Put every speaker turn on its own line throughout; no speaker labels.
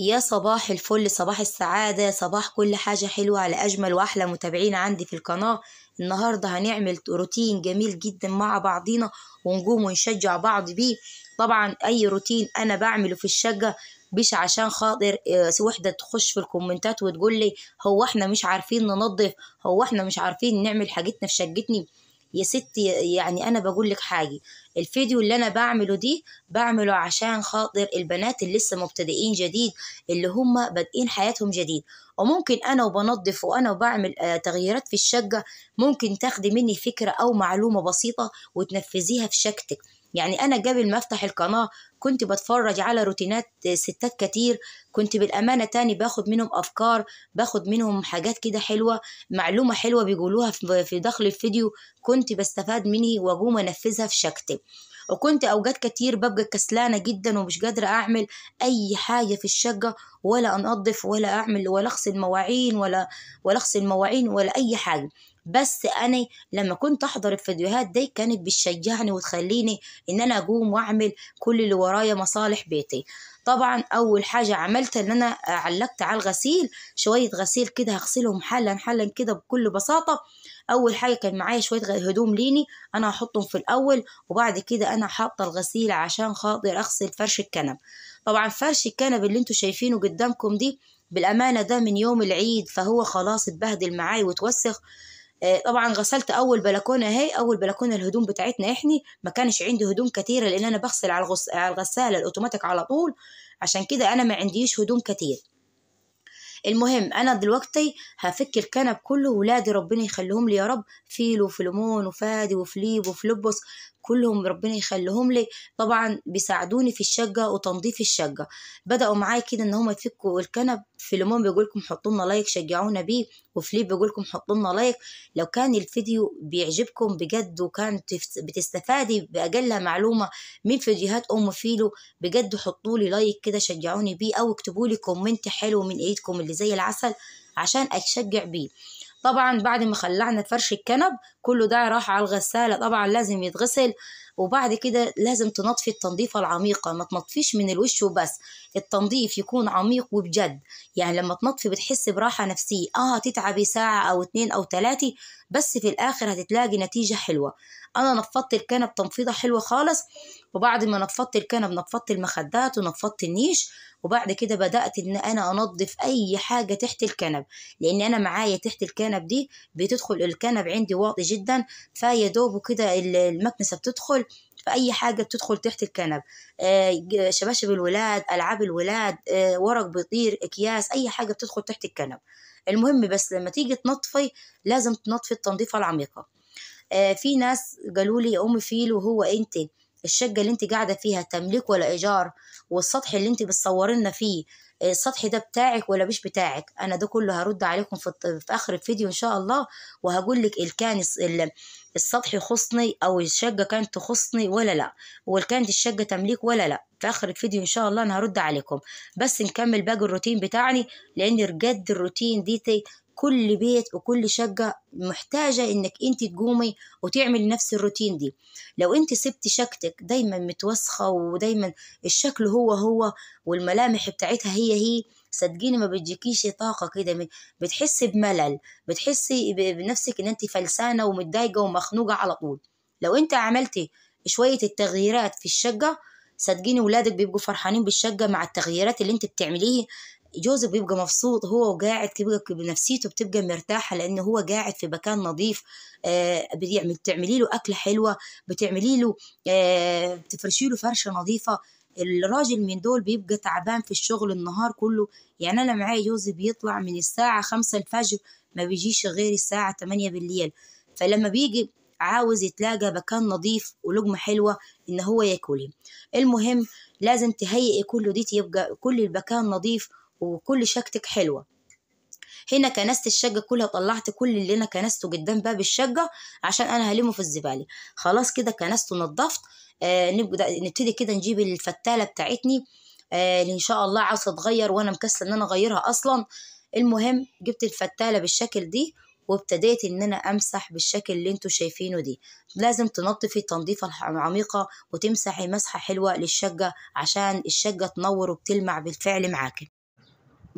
يا صباح الفل صباح السعادة صباح كل حاجة حلوة على أجمل وأحلى متابعين عندي في القناة النهاردة هنعمل روتين جميل جدا مع بعضينا ونقوم ونشجع بعض بيه طبعا أي روتين أنا بعمله في الشقة مش عشان خاطر آه، وحدة تخش في الكومنتات وتقول لي هو احنا مش عارفين ننظف هو احنا مش عارفين نعمل حاجتنا في شقتني يا ستي يعني انا بقول لك حاجه الفيديو اللي انا بعمله دي بعمله عشان خاطر البنات اللي لسه مبتدئين جديد اللي هم بادئين حياتهم جديد وممكن انا وبنظف وانا وبعمل آه، تغييرات في الشقه ممكن تاخدي مني فكره او معلومه بسيطه وتنفذيها في شقتك يعني أنا قبل ما أفتح القناة كنت بتفرج على روتينات ستات كتير كنت بالأمانة تاني باخد منهم أفكار باخد منهم حاجات كده حلوة معلومة حلوة بيقولوها في داخل الفيديو كنت بستفاد مني وأقوم أنفذها في شكتي وكنت أوقات كتير ببقى كسلانة جدا ومش قادرة أعمل أي حاجة في الشقة ولا أنظف ولا أعمل ولا أغسل مواعين ولا ولا أغسل مواعين ولا أي حاجة بس انا لما كنت احضر الفيديوهات دي كانت بتشجعني وتخليني ان انا اقوم واعمل كل اللي ورايا مصالح بيتي طبعا اول حاجه عملت ان انا علقت على الغسيل شويه غسيل كده هغسلهم حالا حالا كده بكل بساطه اول حاجه كان معايا شويه هدوم ليني انا هحطهم في الاول وبعد كده انا حاطه الغسيل عشان خاطر اغسل فرش الكنب طبعا فرش الكنب اللي انتوا شايفينه قدامكم دي بالامانه ده من يوم العيد فهو خلاص اتبهدل معاي وتوسخ آه، طبعا غسلت اول بلكونه اهي اول بلكونه الهدوم بتاعتنا احني ما كانش عندي هدوم كتيره لان انا بغسل على, الغس... على الغساله الاوتوماتيك على طول عشان كده انا ما عنديش هدوم كتير المهم انا دلوقتي هفك الكنب كله ولادي ربنا يخليهم لي يا رب فيلو وفلمون وفادي وفليب وفلبس كلهم ربنا يخليهم لي طبعا بيساعدوني في الشقه وتنظيف الشقه بداوا معايا كده ان هم يفكوا الكنب في ليمون بيقول لكم حطوا لنا لايك شجعونا بيه وفليب بيقول لكم حطوا لنا لايك لو كان الفيديو بيعجبكم بجد وكان بتستفادي باقل معلومه من فيديوهات ام فيلو بجد حطوا لي لايك كده شجعوني بيه او اكتبوا لي كومنت حلو من ايدكم اللي زي العسل عشان اتشجع بيه طبعا بعد ما خلعنا فرش الكنب كله ده راح على الغسالة طبعا لازم يتغسل وبعد كده لازم تنظفي التنظيفة العميقة ما تنظفيش من الوش وبس التنظيف يكون عميق وبجد يعني لما تنظفي بتحسي براحة نفسية اه هتتعبي ساعة او اتنين او تلاتة بس في الاخر هتتلاقي نتيجة حلوة انا نفضت الكنب تنفيضة حلوة خالص وبعد ما نفضت الكنب نفضت المخدات ونفضت النيش وبعد كده بدأت إن أنا أنظف أي حاجة تحت الكنب لأن أنا معايا تحت الكنب دي بتدخل الكنب عندي واطي جدا جدا فيا دوب كده المكنسه بتدخل فاي حاجه بتدخل تحت الكنب آه، شباشب الولاد العاب الولاد آه، ورق بيطير اكياس اي حاجه بتدخل تحت الكنب المهم بس لما تيجي تنطفي لازم تنطفي التنظيفه العميقه آه، في ناس قالوا لي يا ام فيل وهو انت الشقة اللي انت قاعدة فيها تمليك ولا إيجار والسطح اللي انت بتصوري لنا فيه آه، السطح ده بتاعك ولا مش بتاعك انا ده كله هرد عليكم في, في اخر الفيديو ان شاء الله وهقول لك اللي كان السطح يخصني او الشقه كانت تخصني ولا لا كانت الشقه تمليك ولا لا في اخر الفيديو ان شاء الله انا هرد عليكم بس نكمل باقي الروتين بتاعني لان بجد الروتين دي كل بيت وكل شقة محتاجة انك انت تقومي وتعملي نفس الروتين دي لو انت سبتي شقتك دايما متوسخة ودايما الشكل هو هو والملامح بتاعتها هي هي صدقيني ما بتجيكيش طاقة كده بتحسي بملل بتحسي بنفسك ان انت فلسانة ومتضايقة ومخنوقة على طول لو انت عملتي شوية التغييرات في الشقة صدقيني ولادك بيبقوا فرحانين بالشقه مع التغييرات اللي انت بتعمليه جوزك بيبقى مبسوط هو وقاعد بيبقى بنفسيته بتبقى مرتاحه لانه هو قاعد في مكان نظيف آه، بيعمل تعملي له اكله حلوه بتعملي له آه، بتفرشي له فرشه نظيفه الراجل من دول بيبقى تعبان في الشغل النهار كله يعني انا معايا جوزي بيطلع من الساعه خمسة الفجر ما بيجيش غير الساعه تمانية بالليل فلما بيجي عاوز يتلاقى مكان نظيف ولقمة حلوة إن هو ياكلها المهم لازم تهيئي كله دي يبقى كل المكان نظيف وكل شقتك حلوة هنا كنست الشقة كلها طلعت كل اللي انا كنسته قدام باب الشقة عشان انا هلمه في الزبالة خلاص كده كنست ونضفت آه نبدأ نبتدي كده نجيب الفتالة بتاعتني آه ان شاء الله عاوزة تغير وانا مكسلة ان انا اغيرها اصلا المهم جبت الفتالة بالشكل دي وابتديت ان انا امسح بالشكل اللي انتوا شايفينه دي لازم تنظفي تنظيفة العميقة وتمسحي مسحة حلوة للشقة عشان الشقة تنور وبتلمع بالفعل معاكي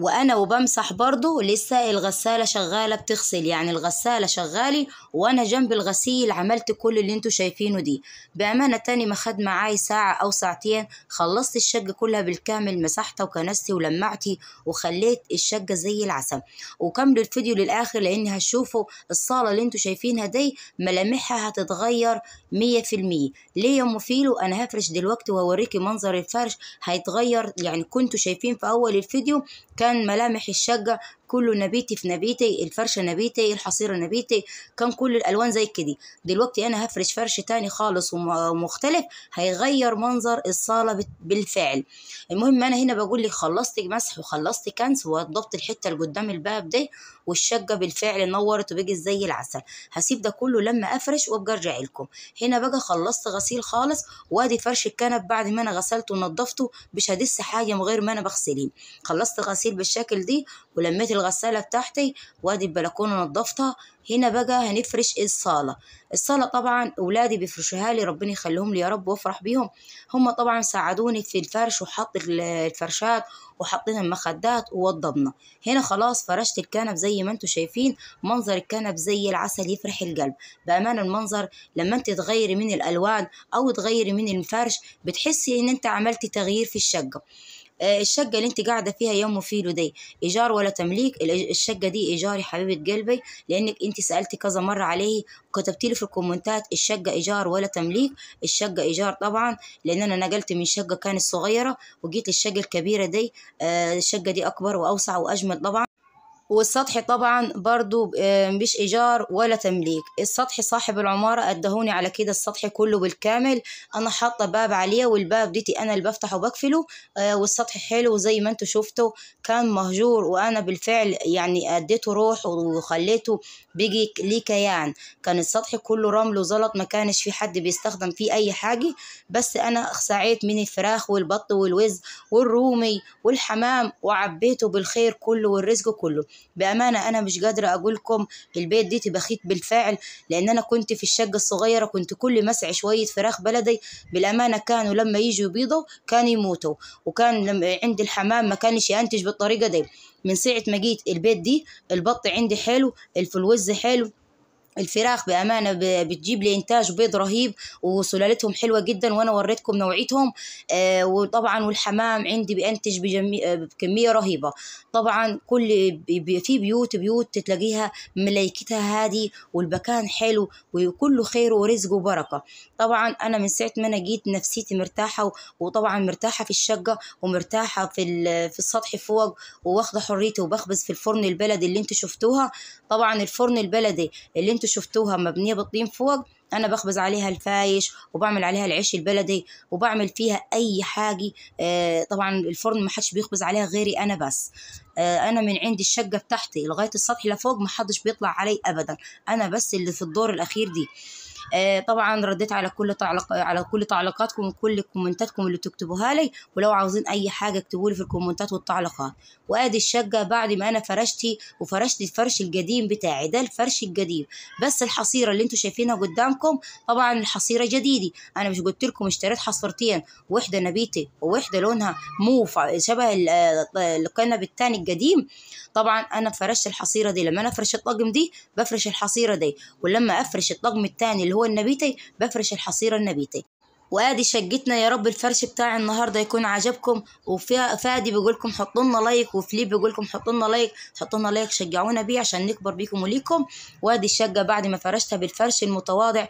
وانا وبمسح برضه لسه الغساله شغاله بتغسل يعني الغساله شغالي وانا جنب الغسيل عملت كل اللي انتوا شايفينه دي بامانه تاني ما خد معاي ساعه او ساعتين خلصت الشقه كلها بالكامل مسحتها وكنستي ولمعتي وخليت الشقه زي العسل وكملوا الفيديو للاخر لان هتشوفوا الصاله اللي انتوا شايفينها دي ملامحها هتتغير مية في المية ليه يا ام فيلو انا هفرش دلوقتي وهوريكي منظر الفرش هيتغير يعني كنتوا شايفين في اول الفيديو كان ملامح الشقة كله نبيتي في نبيتي الفرشة نبيتي الحصيرة نبيتي كان كل الألوان زي كده دلوقتي أنا هفرش فرش تاني خالص ومختلف هيغير منظر الصالة بالفعل المهم أنا هنا بقول لك خلصت مسح وخلصت كنس وضبط الحتة اللي قدام الباب دي والشقة بالفعل نورت وبقت زي العسل هسيب ده كله لما أفرش وأبقى أرجع لكم هنا بقى خلصت غسيل خالص وأدي فرش الكنب بعد ما أنا غسلته ونضفته مش هدس حاجة من غير ما أنا بغسليه خلصت غسيل بالشكل دي ولميت الغسالة بتاعتي وادي البلكونة نضفتها هنا بقى هنفرش الصالة الصالة طبعا أولادي بيفرشوها لي ربنا يخليهم لي يا رب وافرح بيهم هم طبعا ساعدوني في الفرش وحط الفرشات وحطينا المخدات ووضبنا هنا خلاص فرشت الكنب زي ما انتم شايفين منظر الكنب زي العسل يفرح القلب بأمان المنظر لما انت تغيري من الألوان أو تغيري من الفرش بتحسي ان انت عملتي تغيير في الشقة آه، الشقة اللي انت قاعدة فيها يوم فيلو دي ايجار ولا تمليك الشقة دي ايجار يا حبيبة قلبي لانك انت سألتي كذا مرة عليه وكتبتي لي في الكومنتات الشقة ايجار ولا تمليك الشقة ايجار طبعا لان انا نقلت من شقة كانت صغيرة وجيت للشقة الكبيرة دي آه، الشقة دي اكبر واوسع واجمل طبعا والسطح طبعا برضو آه، مش إيجار ولا تمليك السطح صاحب العمارة أدهوني على كده السطح كله بالكامل أنا حاطة باب عليه والباب ديتي أنا اللي بفتحه وبقفله آه، والسطح حلو زي ما انتوا شفتوا كان مهجور وأنا بالفعل يعني أديته روح وخليته بيجي ليه كيان كان السطح كله رمل وزلط ما كانش في حد بيستخدم فيه أي حاجة بس أنا سعيت من الفراخ والبط والوز والرومي والحمام وعبيته بالخير كله والرزق كله بأمانة أنا مش قادرة أقولكم البيت دي تبخيت بالفعل لأن أنا كنت في الشقة الصغيرة كنت كل مسع شوية فراخ بلدي بالأمانة كانوا لما يجوا يبيضوا كانوا يموتوا وكان لما الحمام ما كانش ينتج بالطريقة دي من ساعة ما جيت البيت دي البط عندي حلو الفلوز حلو الفراخ بأمانة بتجيب لي إنتاج بيض رهيب وسلالتهم حلوة جدا وأنا وريتكم نوعيتهم آه وطبعا والحمام عندي بينتج آه، بكمية رهيبة طبعا كل بي... في بيوت بيوت تلاقيها ملايكتها هادي والمكان حلو وكله خير ورزق وبركة طبعا أنا من ساعة ما أنا جيت نفسيتي مرتاحة وطبعا مرتاحة في الشقة ومرتاحة في, في السطح فوق وواخدة حريتي وبخبز في الفرن البلدي اللي انتوا شفتوها طبعا الفرن البلدي اللي انتوا شفتوها مبنيه بالطين فوق انا بخبز عليها الفايش وبعمل عليها العيش البلدي وبعمل فيها اي حاجه آه، طبعا الفرن ما حدش بيخبز عليها غيري انا بس آه، انا من عند الشقه بتاعتي لغايه السطح لفوق ما حدش بيطلع علي ابدا انا بس اللي في الدور الاخير دي آه، طبعا رديت على كل تعليق على كل تعليقاتكم وكل كومنتاتكم اللي بتكتبوها لي ولو عاوزين اي حاجه اكتبوا لي في الكومنتات والتعليقات وادي الشقه بعد ما انا فرشتي وفرشت الفرش القديم بتاعي ده الفرش القديم بس الحصيره اللي انتم شايفينها قدامكم طبعا الحصيره جديده انا مش قلت لكم اشتريت حصيرتين واحده نبيتي وواحده لونها موف شبه القنب التاني القديم طبعا انا فرشت الحصيره دي لما انا افرش الطقم دي بفرش الحصيره دي ولما افرش الطقم التاني اللي هو هو النبيتي بفرش الحصيرة النبيتي وادي شقتنا يا رب الفرش بتاع النهارده يكون عجبكم وفادي بيقول لكم حطوا لنا لايك وفليب بيقول لكم حطوا لنا لايك حطوا لنا لايك شجعونا بيه عشان نكبر بيكم وليكم وادي الشقه بعد ما فرشتها بالفرش المتواضع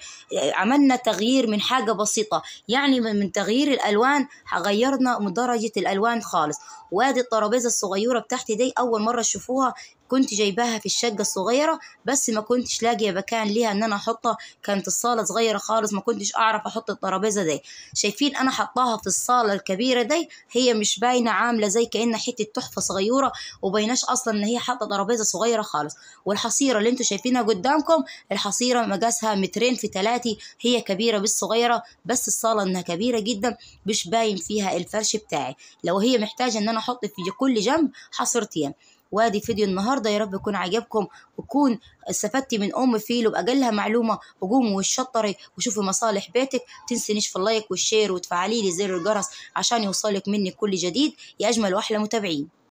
عملنا تغيير من حاجه بسيطه يعني من تغيير الالوان غيرنا درجه الالوان خالص وادي الترابيزه الصغيره بتاعتي دي اول مره تشوفوها كنت جايباها في الشقة الصغيرة بس ما كنتش لاقية مكان ليها ان انا احطها كانت الصالة صغيرة خالص ما كنتش اعرف احط الترابيزة دي شايفين انا حطاها في الصالة الكبيرة دي هي مش باينة عاملة زي كأن حتة تحفة صغيرة وبيناش اصلا ان هي حاطة ترابيزة صغيرة خالص والحصيرة اللي انتوا شايفينها قدامكم الحصيرة مقاسها مترين في ثلاثه هي كبيرة بالصغيره صغيرة بس الصالة انها كبيرة جدا مش باين فيها الفرش بتاعي لو هي محتاجة ان انا احط في كل جنب حصرتين وادي فيديو النهارده يا رب يكون عجبكم وكون استفدتي من ام فيل وبقى جالها معلومه هجوم والشطري وشوفي مصالح بيتك تنسينيش في اللايك والشير وتفعلي لي زر الجرس عشان يوصلك مني كل جديد يا اجمل واحلى متابعين